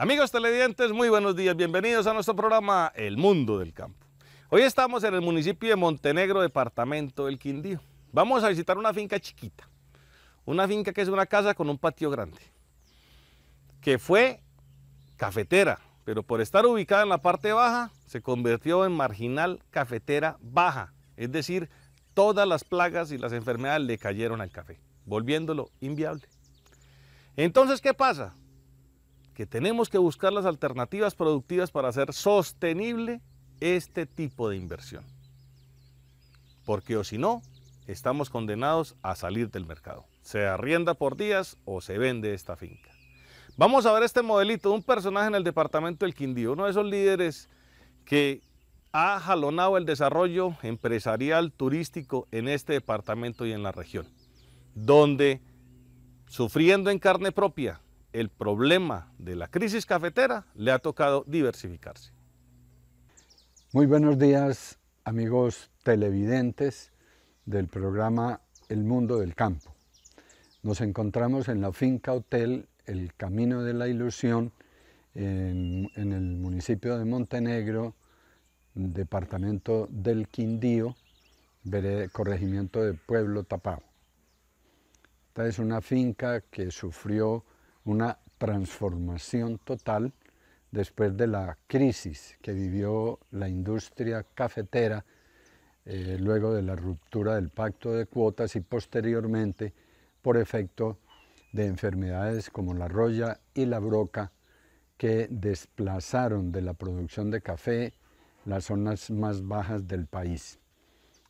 Amigos televidentes, muy buenos días, bienvenidos a nuestro programa El Mundo del Campo. Hoy estamos en el municipio de Montenegro, departamento del Quindío. Vamos a visitar una finca chiquita, una finca que es una casa con un patio grande, que fue cafetera, pero por estar ubicada en la parte baja, se convirtió en marginal cafetera baja, es decir, todas las plagas y las enfermedades le cayeron al café, volviéndolo inviable. Entonces, ¿qué pasa? Que tenemos que buscar las alternativas productivas para hacer sostenible este tipo de inversión. Porque o si no, estamos condenados a salir del mercado. Se arrienda por días o se vende esta finca. Vamos a ver este modelito de un personaje en el departamento del Quindío, uno de esos líderes que ha jalonado el desarrollo empresarial turístico en este departamento y en la región, donde sufriendo en carne propia el problema de la crisis cafetera, le ha tocado diversificarse. Muy buenos días, amigos televidentes del programa El Mundo del Campo. Nos encontramos en la finca hotel El Camino de la Ilusión, en, el municipio de Montenegro, departamento del Quindío, corregimiento de Pueblo Tapao. Esta es una finca que sufrió una transformación total después de la crisis que vivió la industria cafetera eh, luego de la ruptura del pacto de cuotas y posteriormente por efecto de enfermedades como la roya y la broca que desplazaron de la producción de café las zonas más bajas del país.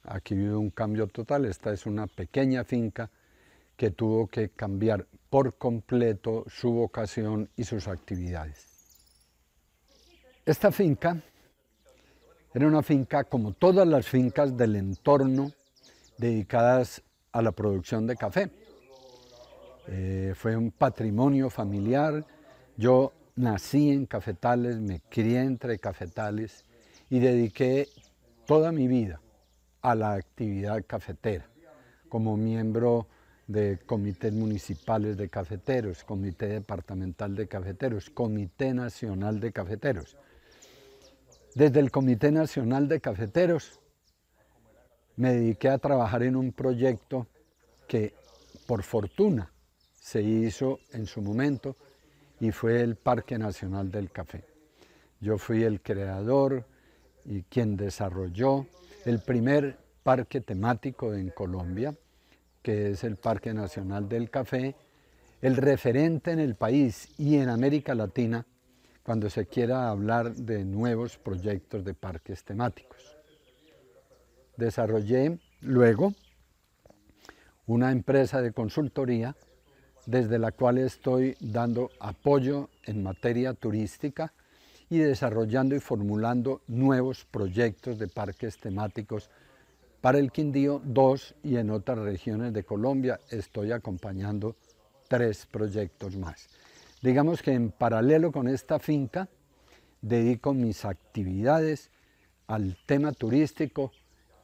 Aquí vive un cambio total, esta es una pequeña finca que tuvo que cambiar por completo su vocación y sus actividades. Esta finca era una finca como todas las fincas del entorno dedicadas a la producción de café. Eh, fue un patrimonio familiar. Yo nací en Cafetales, me crié entre Cafetales y dediqué toda mi vida a la actividad cafetera, como miembro de comités municipales de cafeteros, comité departamental de cafeteros, comité nacional de cafeteros. Desde el Comité Nacional de Cafeteros me dediqué a trabajar en un proyecto que, por fortuna, se hizo en su momento y fue el Parque Nacional del Café. Yo fui el creador y quien desarrolló el primer parque temático en Colombia, que es el Parque Nacional del Café, el referente en el país y en América Latina cuando se quiera hablar de nuevos proyectos de parques temáticos. Desarrollé luego una empresa de consultoría desde la cual estoy dando apoyo en materia turística y desarrollando y formulando nuevos proyectos de parques temáticos para el Quindío 2 y en otras regiones de Colombia estoy acompañando tres proyectos más. Digamos que en paralelo con esta finca dedico mis actividades al tema turístico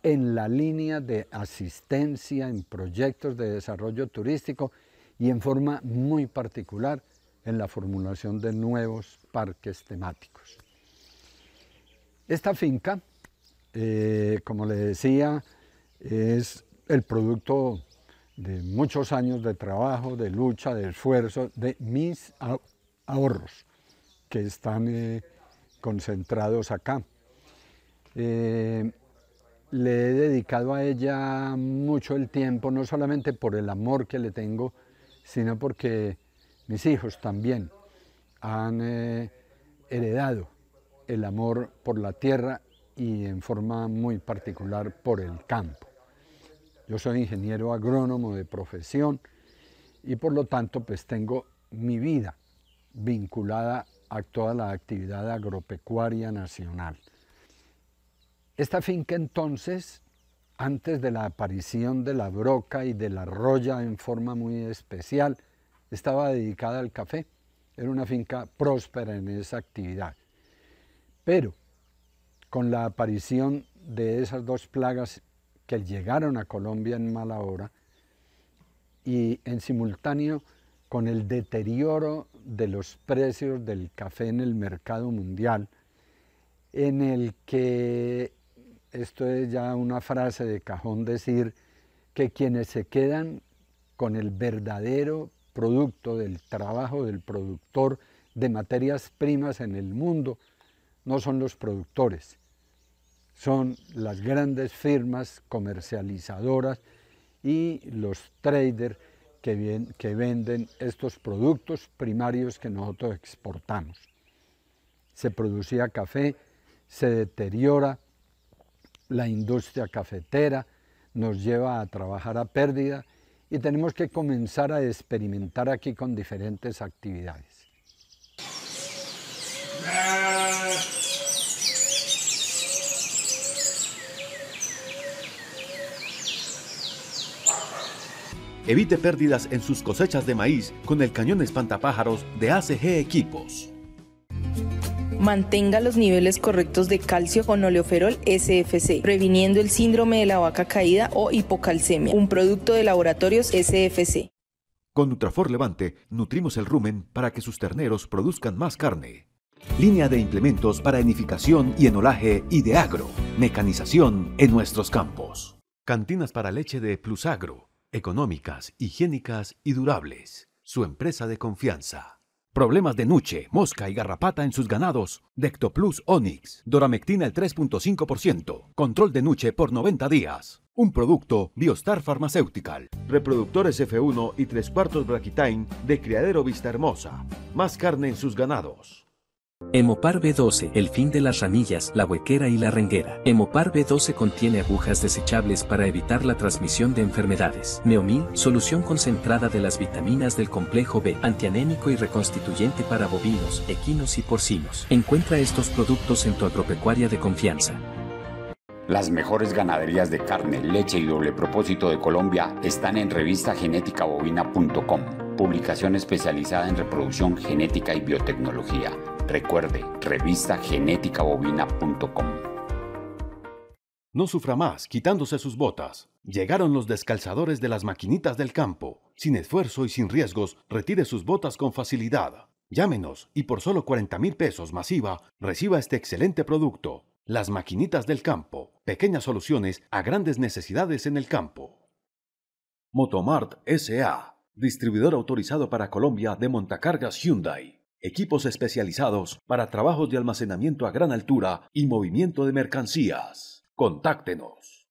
en la línea de asistencia en proyectos de desarrollo turístico y en forma muy particular en la formulación de nuevos parques temáticos. Esta finca, eh, como le decía, es el producto de muchos años de trabajo, de lucha, de esfuerzo, de mis ahorros que están eh, concentrados acá. Eh, le he dedicado a ella mucho el tiempo, no solamente por el amor que le tengo sino porque mis hijos también han eh, heredado el amor por la tierra y en forma muy particular por el campo. Yo soy ingeniero agrónomo de profesión y por lo tanto pues tengo mi vida vinculada a toda la actividad agropecuaria nacional. Esta finca entonces antes de la aparición de la broca y de la roya en forma muy especial, estaba dedicada al café. Era una finca próspera en esa actividad. Pero con la aparición de esas dos plagas que llegaron a Colombia en mala hora y en simultáneo con el deterioro de los precios del café en el mercado mundial, en el que esto es ya una frase de cajón decir que quienes se quedan con el verdadero producto del trabajo del productor de materias primas en el mundo no son los productores, son las grandes firmas comercializadoras y los traders que, que venden estos productos primarios que nosotros exportamos. Se producía café, se deteriora, la industria cafetera, nos lleva a trabajar a pérdida y tenemos que comenzar a experimentar aquí con diferentes actividades. Evite pérdidas en sus cosechas de maíz con el cañón espantapájaros de ACG Equipos. Mantenga los niveles correctos de calcio con oleoferol SFC, previniendo el síndrome de la vaca caída o hipocalcemia, un producto de laboratorios SFC. Con Nutrafor Levante, nutrimos el rumen para que sus terneros produzcan más carne. Línea de implementos para enificación y enolaje y de agro. Mecanización en nuestros campos. Cantinas para leche de Plusagro. Económicas, higiénicas y durables. Su empresa de confianza. Problemas de nuche, mosca y garrapata en sus ganados. Dectoplus Onix. Doramectina el 3.5%. Control de nuche por 90 días. Un producto Biostar Pharmaceutical. Reproductores F1 y tres cuartos Braquitaine de Criadero Vista Hermosa. Más carne en sus ganados. Hemopar B12, el fin de las ranillas, la huequera y la renguera. Hemopar B12 contiene agujas desechables para evitar la transmisión de enfermedades. Neomil, solución concentrada de las vitaminas del complejo B, antianémico y reconstituyente para bovinos, equinos y porcinos. Encuentra estos productos en tu agropecuaria de confianza. Las mejores ganaderías de carne, leche y doble propósito de Colombia están en revistageneticabovina.com, publicación especializada en reproducción genética y biotecnología Recuerde, genéticabovina.com No sufra más quitándose sus botas. Llegaron los descalzadores de las maquinitas del campo. Sin esfuerzo y sin riesgos, retire sus botas con facilidad. Llámenos y por solo 40 mil pesos masiva, reciba este excelente producto. Las maquinitas del campo. Pequeñas soluciones a grandes necesidades en el campo. Motomart SA. Distribuidor autorizado para Colombia de montacargas Hyundai equipos especializados para trabajos de almacenamiento a gran altura y movimiento de mercancías. Contáctenos.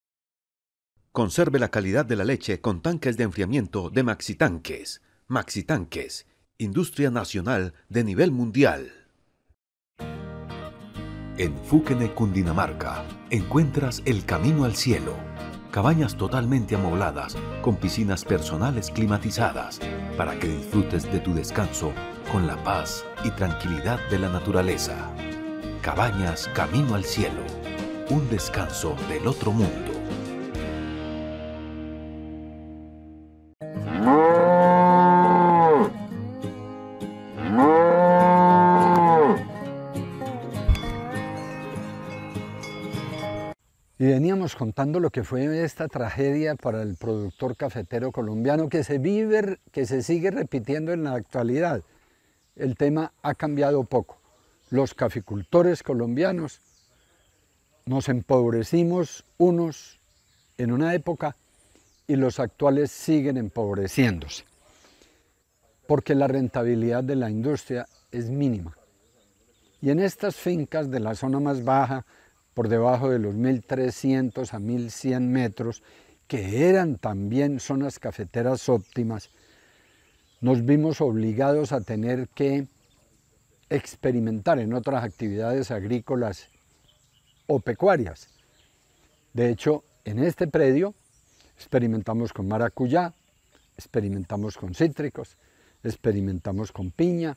Conserve la calidad de la leche con tanques de enfriamiento de Maxitanques. Maxitanques, industria nacional de nivel mundial. En Fúquene, Cundinamarca, encuentras el camino al cielo cabañas totalmente amobladas, con piscinas personales climatizadas, para que disfrutes de tu descanso con la paz y tranquilidad de la naturaleza. Cabañas Camino al Cielo, un descanso del otro mundo. Estamos contando lo que fue esta tragedia para el productor cafetero colombiano que se vive, que se sigue repitiendo en la actualidad. El tema ha cambiado poco. Los caficultores colombianos nos empobrecimos unos en una época y los actuales siguen empobreciéndose porque la rentabilidad de la industria es mínima. Y en estas fincas de la zona más baja, por debajo de los 1.300 a 1.100 metros, que eran también zonas cafeteras óptimas, nos vimos obligados a tener que experimentar en otras actividades agrícolas o pecuarias. De hecho, en este predio experimentamos con maracuyá, experimentamos con cítricos, experimentamos con piña,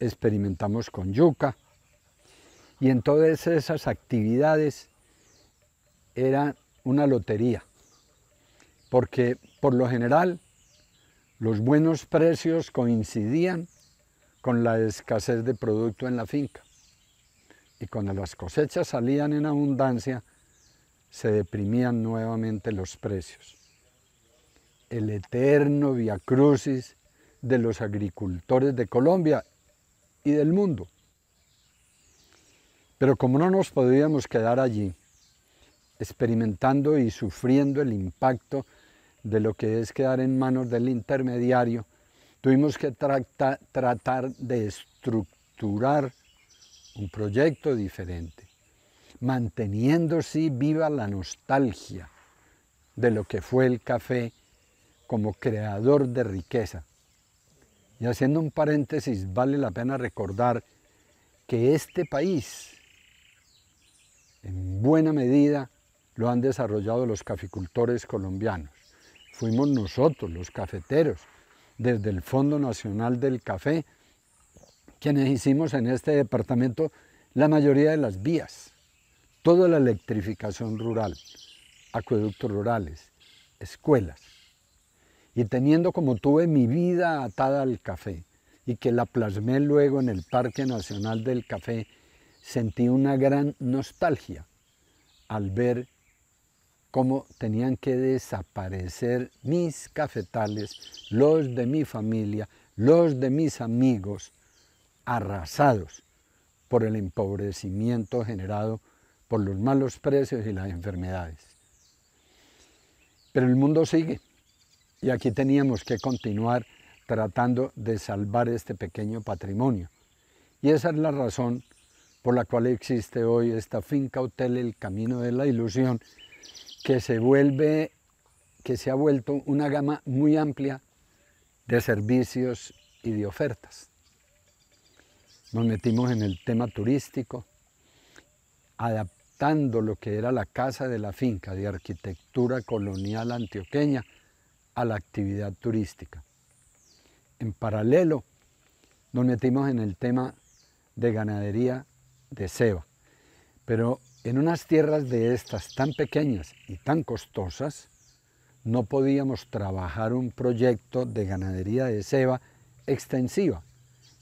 experimentamos con yuca, y en todas esas actividades era una lotería, porque por lo general los buenos precios coincidían con la escasez de producto en la finca. Y cuando las cosechas salían en abundancia, se deprimían nuevamente los precios. El eterno viacrucis de los agricultores de Colombia y del mundo. Pero como no nos podíamos quedar allí, experimentando y sufriendo el impacto de lo que es quedar en manos del intermediario, tuvimos que tratar de estructurar un proyecto diferente, manteniendo viva la nostalgia de lo que fue el café como creador de riqueza. Y haciendo un paréntesis, vale la pena recordar que este país en buena medida lo han desarrollado los caficultores colombianos. Fuimos nosotros, los cafeteros, desde el Fondo Nacional del Café, quienes hicimos en este departamento la mayoría de las vías, toda la electrificación rural, acueductos rurales, escuelas. Y teniendo como tuve mi vida atada al café y que la plasmé luego en el Parque Nacional del Café sentí una gran nostalgia al ver cómo tenían que desaparecer mis cafetales, los de mi familia, los de mis amigos, arrasados por el empobrecimiento generado por los malos precios y las enfermedades. Pero el mundo sigue y aquí teníamos que continuar tratando de salvar este pequeño patrimonio. Y esa es la razón por la cual existe hoy esta finca hotel El Camino de la Ilusión, que se vuelve, que se ha vuelto una gama muy amplia de servicios y de ofertas. Nos metimos en el tema turístico, adaptando lo que era la casa de la finca de arquitectura colonial antioqueña a la actividad turística. En paralelo, nos metimos en el tema de ganadería de Pero en unas tierras de estas tan pequeñas y tan costosas, no podíamos trabajar un proyecto de ganadería de ceba extensiva.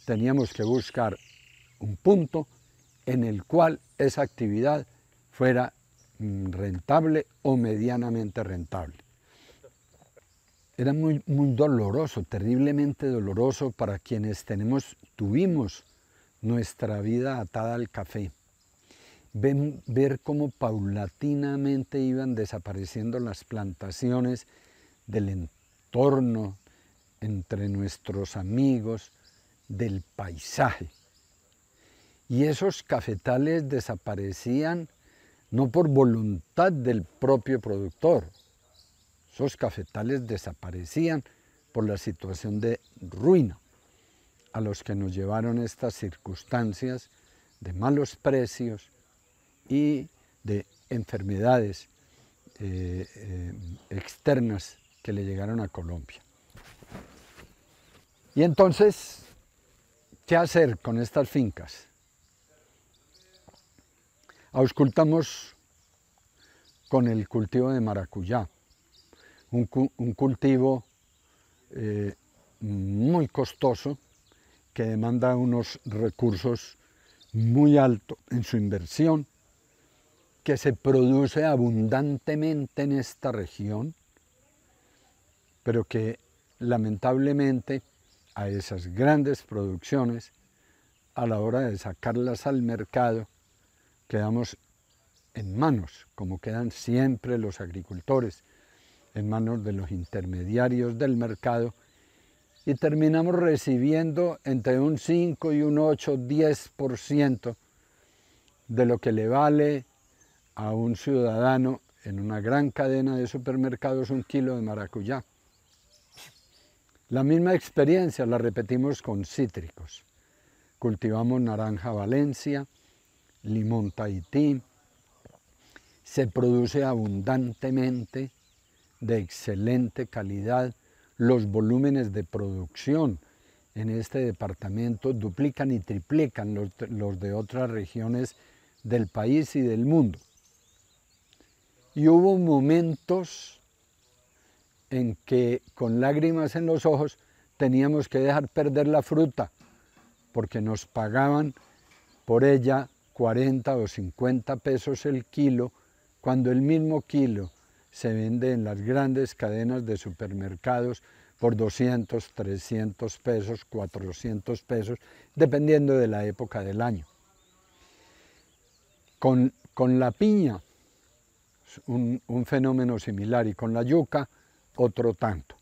Teníamos que buscar un punto en el cual esa actividad fuera mm, rentable o medianamente rentable. Era muy, muy doloroso, terriblemente doloroso para quienes tenemos, tuvimos nuestra vida atada al café, ver cómo paulatinamente iban desapareciendo las plantaciones del entorno entre nuestros amigos, del paisaje. Y esos cafetales desaparecían no por voluntad del propio productor, esos cafetales desaparecían por la situación de ruina a los que nos llevaron estas circunstancias de malos precios y de enfermedades eh, eh, externas que le llegaron a Colombia. Y entonces, ¿qué hacer con estas fincas? Auscultamos con el cultivo de maracuyá, un, cultivo eh, muy costoso, que demanda unos recursos muy altos en su inversión, que se produce abundantemente en esta región, pero que lamentablemente a esas grandes producciones, a la hora de sacarlas al mercado, quedamos en manos, como quedan siempre los agricultores, en manos de los intermediarios del mercado y terminamos recibiendo entre un 5 y un 8, 10% de lo que le vale a un ciudadano en una gran cadena de supermercados un kilo de maracuyá. La misma experiencia la repetimos con cítricos. Cultivamos naranja Valencia, limón Tahití, se produce abundantemente, de excelente calidad, los volúmenes de producción en este departamento duplican y triplican los, de otras regiones del país y del mundo. Y hubo momentos en que con lágrimas en los ojos teníamos que dejar perder la fruta porque nos pagaban por ella 40 o 50 pesos el kilo, cuando el mismo kilo se vende en las grandes cadenas de supermercados por 200, 300 pesos, 400 pesos, dependiendo de la época del año. Con, la piña, un, fenómeno similar, y con la yuca, otro tanto.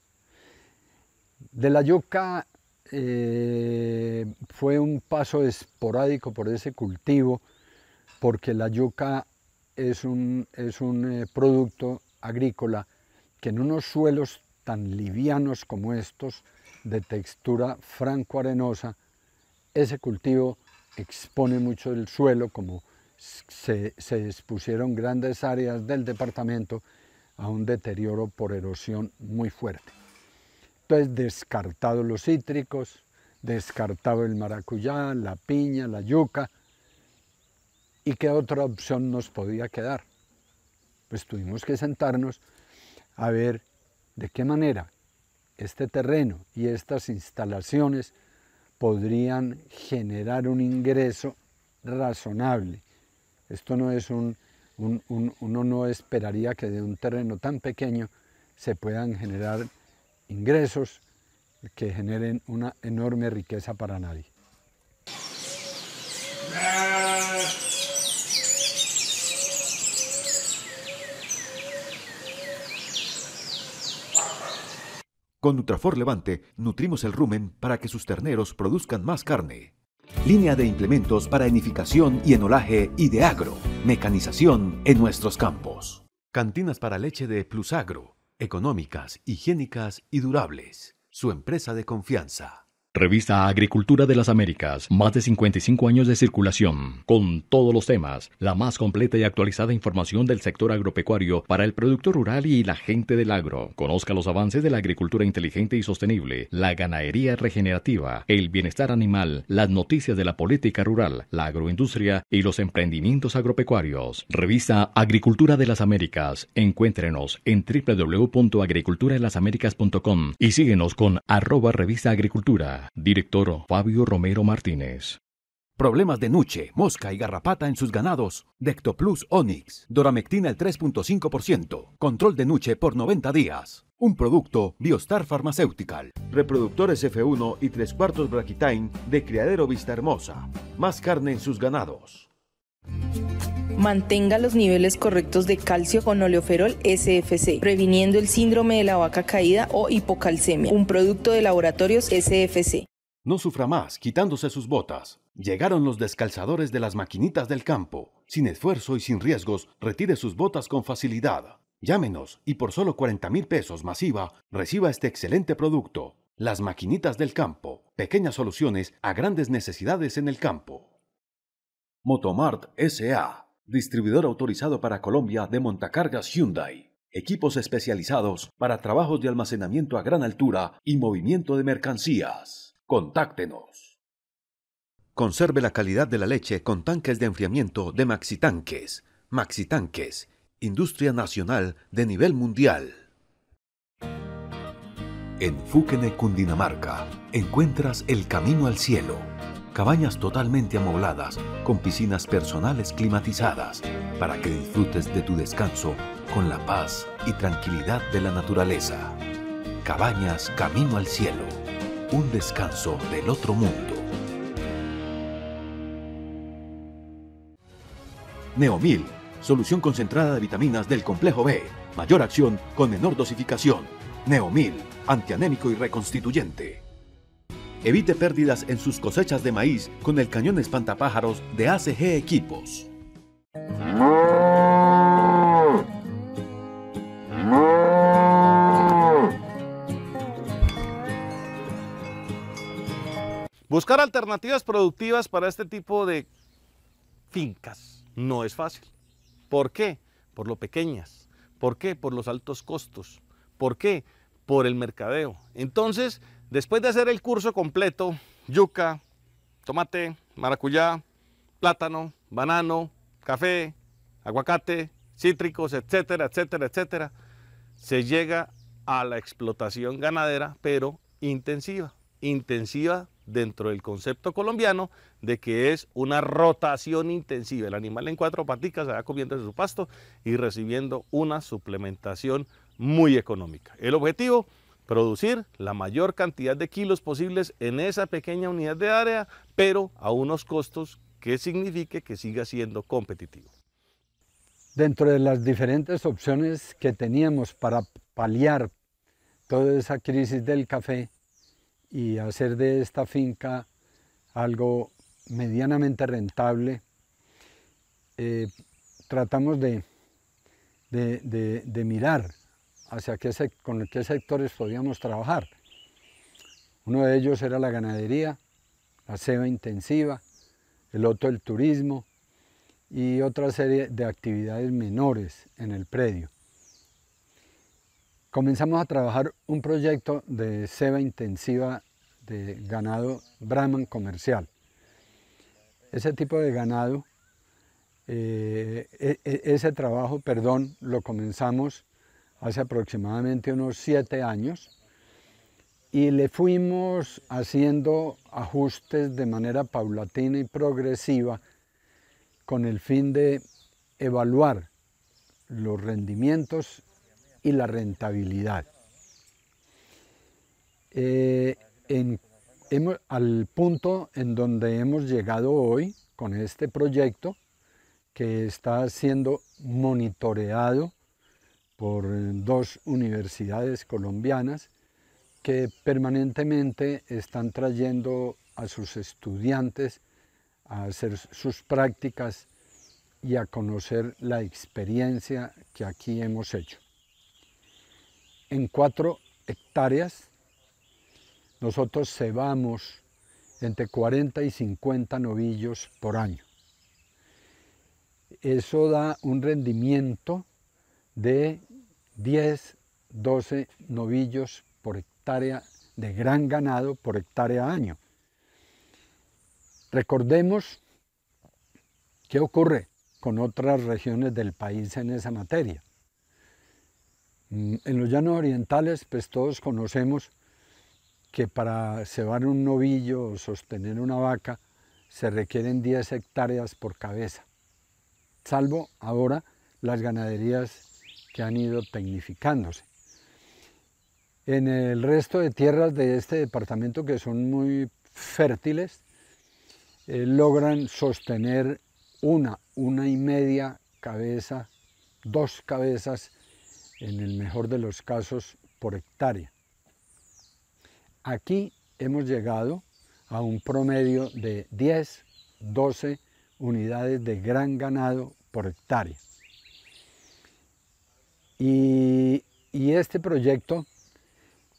De la yuca eh, fue un paso esporádico por ese cultivo, porque la yuca es un, es un eh, producto agrícola que en unos suelos tan livianos como estos, de textura franco-arenosa, ese cultivo expone mucho el suelo, como se, expusieron grandes áreas del departamento a un deterioro por erosión muy fuerte. Entonces, descartado los cítricos, descartado el maracuyá, la piña, la yuca, ¿y qué otra opción nos podía quedar? pues tuvimos que sentarnos a ver de qué manera este terreno y estas instalaciones podrían generar un ingreso razonable. Esto no es un, uno no esperaría que de un terreno tan pequeño se puedan generar ingresos que generen una enorme riqueza para nadie. Con Nutrafor Levante nutrimos el rumen para que sus terneros produzcan más carne. Línea de implementos para enificación y enolaje y de agro. Mecanización en nuestros campos. Cantinas para leche de Plusagro. Económicas, higiénicas y durables. Su empresa de confianza. Revista Agricultura de las Américas, más de 55 años de circulación, con todos los temas, la más completa y actualizada información del sector agropecuario para el productor rural y la gente del agro. Conozca los avances de la agricultura inteligente y sostenible, la ganadería regenerativa, el bienestar animal, las noticias de la política rural, la agroindustria y los emprendimientos agropecuarios. Revista Agricultura de las Américas, encuéntrenos en www.agriculturaelasamericas.com y síguenos con arroba revista agricultura director Fabio Romero Martínez. Problemas de nuche, mosca y garrapata en sus ganados. Dectoplus Onix, Doramectina el 3.5%. Control de nuche por 90 días. Un producto Biostar Pharmaceutical. Reproductores F1 y 3 cuartos Braquitaine de Criadero Vista Hermosa. Más carne en sus ganados. Mantenga los niveles correctos de calcio con oleoferol SFC, previniendo el síndrome de la vaca caída o hipocalcemia, un producto de laboratorios SFC. No sufra más quitándose sus botas. Llegaron los descalzadores de las maquinitas del campo. Sin esfuerzo y sin riesgos, retire sus botas con facilidad. Llámenos y por solo 40 mil pesos masiva, reciba este excelente producto. Las maquinitas del campo. Pequeñas soluciones a grandes necesidades en el campo. Motomart SA, distribuidor autorizado para Colombia de montacargas Hyundai. Equipos especializados para trabajos de almacenamiento a gran altura y movimiento de mercancías. Contáctenos. Conserve la calidad de la leche con tanques de enfriamiento de Maxitanques. Maxitanques, industria nacional de nivel mundial. En Fúquene, Cundinamarca, encuentras el camino al cielo cabañas totalmente amobladas, con piscinas personales climatizadas, para que disfrutes de tu descanso con la paz y tranquilidad de la naturaleza. Cabañas Camino al Cielo, un descanso del otro mundo. Neomil, solución concentrada de vitaminas del complejo B, mayor acción con menor dosificación. Neomil, antianémico y reconstituyente. Evite pérdidas en sus cosechas de maíz con el cañón espantapájaros de ACG Equipos. Buscar alternativas productivas para este tipo de fincas no es fácil. ¿Por qué? Por lo pequeñas. ¿Por qué? Por los altos costos. ¿Por qué? Por el mercadeo. Entonces, Después de hacer el curso completo, yuca, tomate, maracuyá, plátano, banano, café, aguacate, cítricos, etcétera, etcétera, etcétera, se llega a la explotación ganadera, pero intensiva, intensiva dentro del concepto colombiano de que es una rotación intensiva. El animal en cuatro paticas se va comiendo su pasto y recibiendo una suplementación muy económica. El objetivo, producir la mayor cantidad de kilos posibles en esa pequeña unidad de área, pero a unos costos que signifique que siga siendo competitivo. Dentro de las diferentes opciones que teníamos para paliar toda esa crisis del café y hacer de esta finca algo medianamente rentable, eh, tratamos de mirar hacia qué, con qué sectores podíamos trabajar. Uno de ellos era la ganadería, la ceba intensiva, el otro el turismo y otra serie de actividades menores en el predio. Comenzamos a trabajar un proyecto de ceba intensiva de ganado Brahman comercial. Ese tipo de ganado, eh, e, e, ese trabajo, perdón, lo comenzamos hace aproximadamente unos siete años y le fuimos haciendo ajustes de manera paulatina y progresiva con el fin de evaluar los rendimientos y la rentabilidad. Eh, al punto en donde hemos llegado hoy con este proyecto que está siendo monitoreado por eh, dos universidades colombianas que permanentemente están trayendo a sus estudiantes a hacer sus prácticas y a conocer la experiencia que aquí hemos hecho. En cuatro hectáreas nosotros cebamos entre 40 y 50 novillos por año. Eso da un rendimiento de 10, 12 novillos por hectárea de gran ganado por hectárea año. Recordemos qué ocurre con otras regiones del país en esa materia. Mm, en los llanos orientales, pues todos conocemos que para cebar un novillo o sostener una vaca se requieren 10 hectáreas por cabeza, salvo ahora las ganaderías que han ido tecnificándose. En el resto de tierras de este departamento, que son muy fértiles, eh, logran sostener una, una y media cabeza, dos cabezas, en el mejor de los casos, por hectárea. Aquí hemos llegado a un promedio de 10, 12 unidades de gran ganado por hectárea. Y, este proyecto,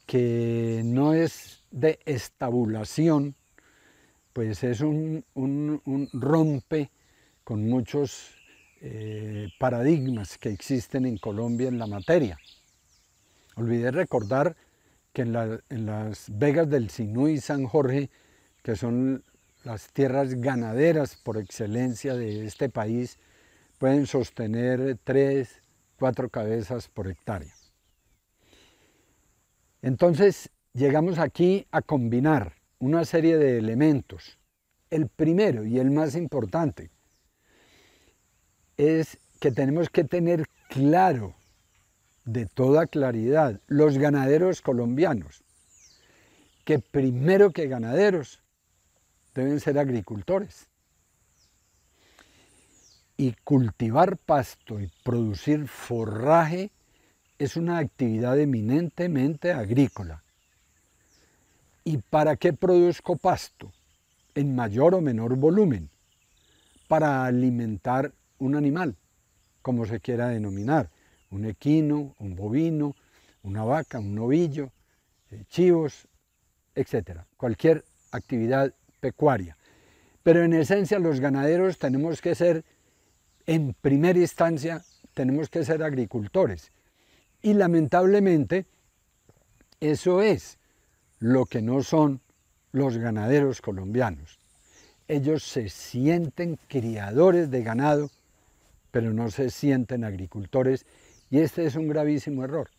que no es de estabulación, pues es un, rompe con muchos eh, paradigmas que existen en Colombia en la materia. Olvidé recordar que en, en, las vegas del Sinú y San Jorge, que son las tierras ganaderas por excelencia de este país, pueden sostener tres, cuatro cabezas por hectárea. Entonces llegamos aquí a combinar una serie de elementos. El primero y el más importante es que tenemos que tener claro, de toda claridad, los ganaderos colombianos, que primero que ganaderos deben ser agricultores y cultivar pasto y producir forraje es una actividad eminentemente agrícola. ¿Y para qué produzco pasto? En mayor o menor volumen. Para alimentar un animal, como se quiera denominar, un equino, un bovino, una vaca, un novillo, eh, chivos, etcétera, cualquier actividad pecuaria. Pero en esencia los ganaderos tenemos que ser en primera instancia tenemos que ser agricultores. Y lamentablemente eso es lo que no son los ganaderos colombianos. Ellos se sienten criadores de ganado, pero no se sienten agricultores y este es un gravísimo error.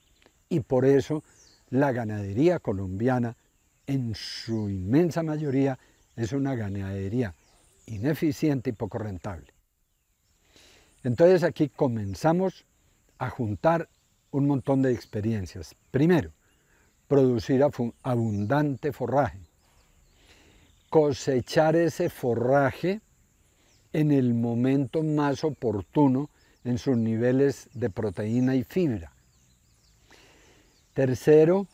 Y por eso la ganadería colombiana en su inmensa mayoría es una ganadería ineficiente y poco rentable. Entonces aquí comenzamos a juntar un montón de experiencias. Primero, producir abundante forraje. Cosechar ese forraje en el momento más oportuno en sus niveles de proteína y fibra. Tercero,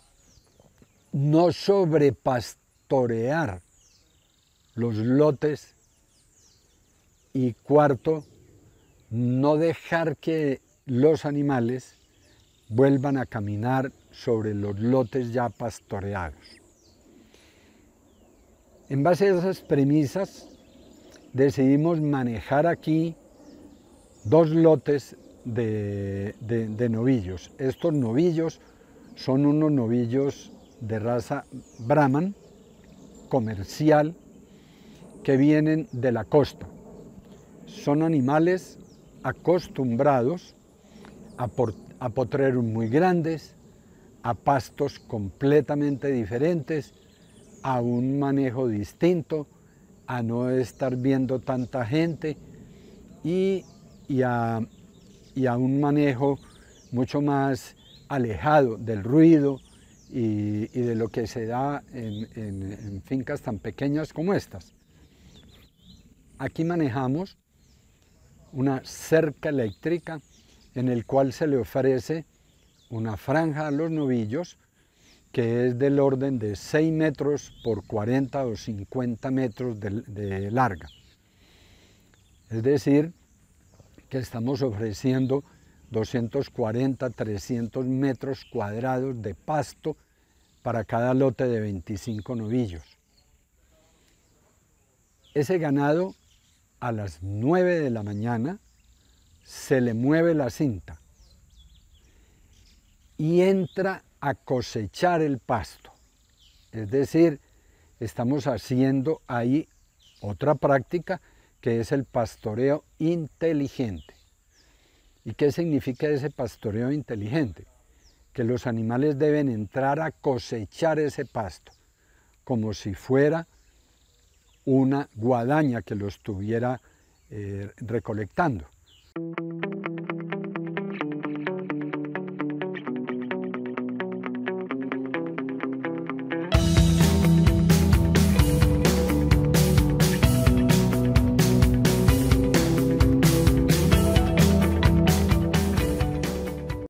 no sobrepastorear los lotes. Y cuarto, no dejar que los animales vuelvan a caminar sobre los lotes ya pastoreados. En base a esas premisas, decidimos manejar aquí dos lotes de, novillos. Estos novillos son unos novillos de raza Brahman, comercial, que vienen de la costa. Son animales acostumbrados a, potreros muy grandes, a pastos completamente diferentes, a un manejo distinto, a no estar viendo tanta gente y, a, un manejo mucho más alejado del ruido y, de lo que se da en, en fincas tan pequeñas como estas. Aquí manejamos una cerca eléctrica en el cual se le ofrece una franja a los novillos que es del orden de 6 metros por 40 o 50 metros de, larga. Es decir, que estamos ofreciendo 240, 300 metros cuadrados de pasto para cada lote de 25 novillos. Ese ganado a las 9 de la mañana se le mueve la cinta y entra a cosechar el pasto. Es decir, estamos haciendo ahí otra práctica que es el pastoreo inteligente. ¿Y qué significa ese pastoreo inteligente? Que los animales deben entrar a cosechar ese pasto, como si fuera una guadaña que lo estuviera eh, recolectando.